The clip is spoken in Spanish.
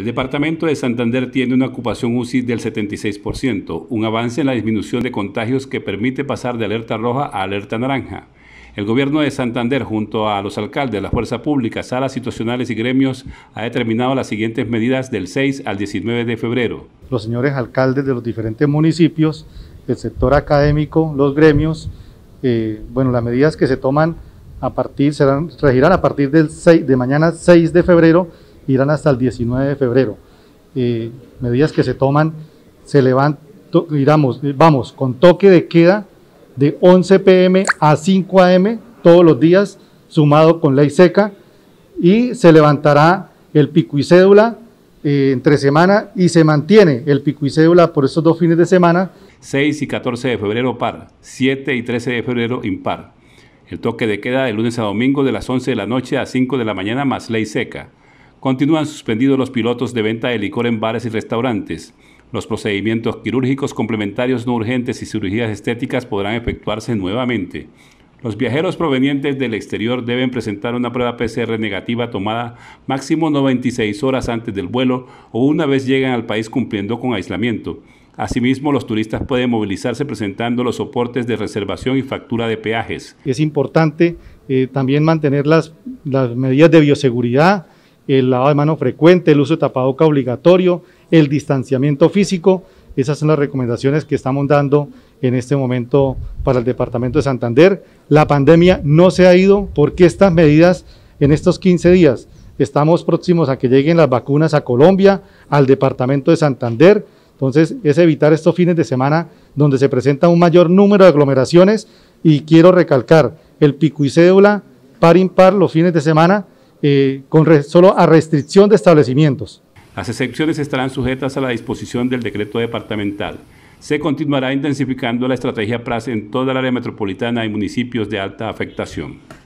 El departamento de Santander tiene una ocupación UCI del 76%, un avance en la disminución de contagios que permite pasar de alerta roja a alerta naranja. El gobierno de Santander, junto a los alcaldes, la fuerza pública, salas situacionales y gremios, ha determinado las siguientes medidas del 6 al 19 de febrero. Los señores alcaldes de los diferentes municipios, el sector académico, los gremios, eh, bueno, las medidas que se toman a partir, serán, regirán a partir del 6, de mañana 6 de febrero irán hasta el 19 de febrero. medidas que se toman, se levantan, vamos, con toque de queda de 11 pm a 5 am todos los días, sumado con ley seca, y se levantará el pico y cédula eh, entre semana y se mantiene el pico y cédula por estos dos fines de semana. 6 y 14 de febrero par, 7 y 13 de febrero impar. El toque de queda de lunes a domingo de las 11 de la noche a 5 de la mañana más ley seca. Continúan suspendidos los pilotos de venta de licor en bares y restaurantes. Los procedimientos quirúrgicos complementarios no urgentes y cirugías estéticas podrán efectuarse nuevamente. Los viajeros provenientes del exterior deben presentar una prueba PCR negativa tomada máximo 96 horas antes del vuelo o una vez llegan al país cumpliendo con aislamiento. Asimismo, los turistas pueden movilizarse presentando los soportes de reservación y factura de peajes. Es importante eh, también mantener las, las medidas de bioseguridad, el lavado de mano frecuente, el uso de tapadoca obligatorio, el distanciamiento físico. Esas son las recomendaciones que estamos dando en este momento para el Departamento de Santander. La pandemia no se ha ido porque estas medidas en estos 15 días estamos próximos a que lleguen las vacunas a Colombia, al Departamento de Santander. Entonces es evitar estos fines de semana donde se presenta un mayor número de aglomeraciones y quiero recalcar el pico y cédula par impar los fines de semana eh, con solo a restricción de establecimientos. Las excepciones estarán sujetas a la disposición del decreto departamental. Se continuará intensificando la estrategia PRAS en toda el área metropolitana y municipios de alta afectación.